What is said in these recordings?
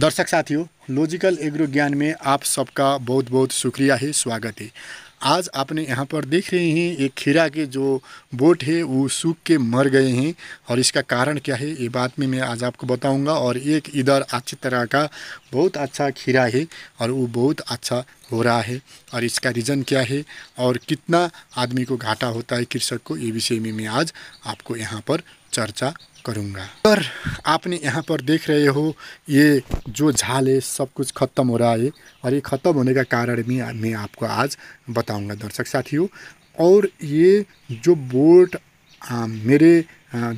दर्शक साथी हो लॉजिकल एग्रो ज्ञान में आप सबका बहुत बहुत शुक्रिया है स्वागत है आज आपने यहाँ पर देख रहे हैं एक खीरा के जो बोट है वो सूख के मर गए हैं और इसका कारण क्या है ये बात में मैं आज आपको बताऊंगा और एक इधर अच्छी तरह का बहुत अच्छा खीरा है और वो बहुत अच्छा हो रहा है और इसका रीज़न क्या है और कितना आदमी को घाटा होता है कृषक को ये विषय में मैं आज आपको यहाँ पर चर्चा करूँगा पर आपने यहाँ पर देख रहे हो ये जो झाल है सब कुछ ख़त्म हो रहा है और ये ख़त्म होने का कारण भी मैं आपको आज बताऊंगा दर्शक साथियों और ये जो बोट मेरे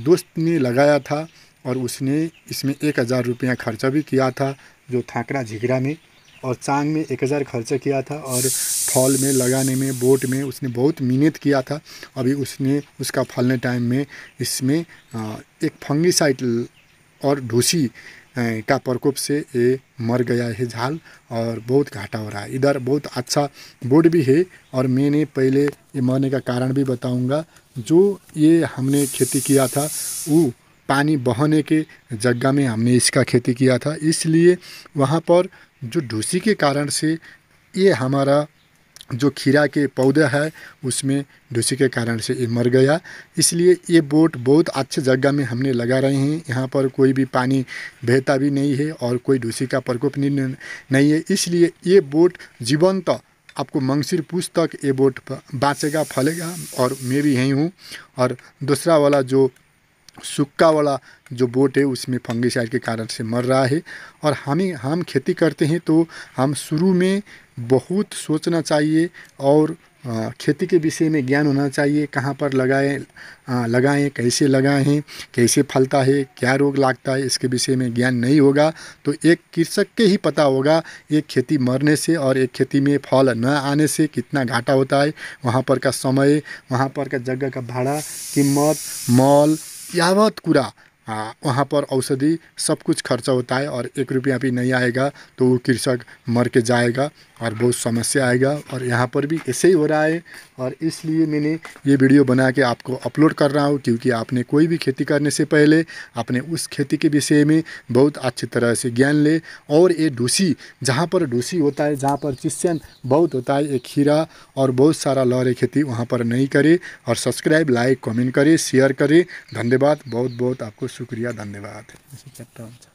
दोस्त ने लगाया था और उसने इसमें एक हज़ार रुपया खर्चा भी किया था जो थाकड़ा झिगरा में और चांग में एक हज़ार खर्चा किया था और फॉल में लगाने में बोट में उसने बहुत मेहनत किया था अभी उसने उसका फलने टाइम में इसमें एक फंगी साइट और ढूसी का प्रकोप से ये मर गया है झाल और बहुत घाटा हो रहा है इधर बहुत अच्छा बोर्ड भी है और मैंने पहले ये मरने का कारण भी बताऊंगा जो ये हमने खेती किया था वो पानी बहने के जगह में हमने इसका खेती किया था इसलिए वहाँ पर जो ढूसी के कारण से ये हमारा जो खीरा के पौधा है उसमें डूसी के कारण से ये मर गया इसलिए ये बोट बहुत अच्छे जगह में हमने लगा रहे हैं यहाँ पर कोई भी पानी बहता भी नहीं है और कोई डूसी का प्रकोप नहीं है इसलिए ये बोट जीवंत तो आपको मंगसिर पूछ तक ये बोट बाँचेगा फलेगा और मैं भी यहीं हूँ और दूसरा वाला जो सुक्का वाला जो बोट है उसमें फंगिसाइड के कारण से मर रहा है और हमें हम खेती करते हैं तो हम शुरू में बहुत सोचना चाहिए और खेती के विषय में ज्ञान होना चाहिए कहाँ पर लगाएं लगाएं कैसे लगाएं कैसे फलता है क्या रोग लगता है इसके विषय में ज्ञान नहीं होगा तो एक कृषक के ही पता होगा एक खेती मरने से और एक खेती में फल न आने से कितना घाटा होता है वहाँ पर का समय वहाँ पर का जगह का भाड़ा कीमत मॉल यावत कुरा वहाँ पर औषधि सब कुछ खर्च होता है और एक रुपया भी नहीं आएगा तो वो कृषक मर के जाएगा और बहुत समस्या आएगा और यहाँ पर भी ऐसे ही हो रहा है और इसलिए मैंने ये वीडियो बना के आपको अपलोड कर रहा हूँ क्योंकि आपने कोई भी खेती करने से पहले आपने उस खेती के विषय में बहुत अच्छी तरह से ज्ञान ले और ये डूसी जहाँ पर डूसी होता है जहाँ पर चिस्सन बहुत होता है ये खीरा और बहुत सारा लहरे खेती वहाँ पर नहीं करे और सब्सक्राइब लाइक कमेंट करे शेयर करे धन्यवाद बहुत बहुत आपको शुक्रिया धन्यवाद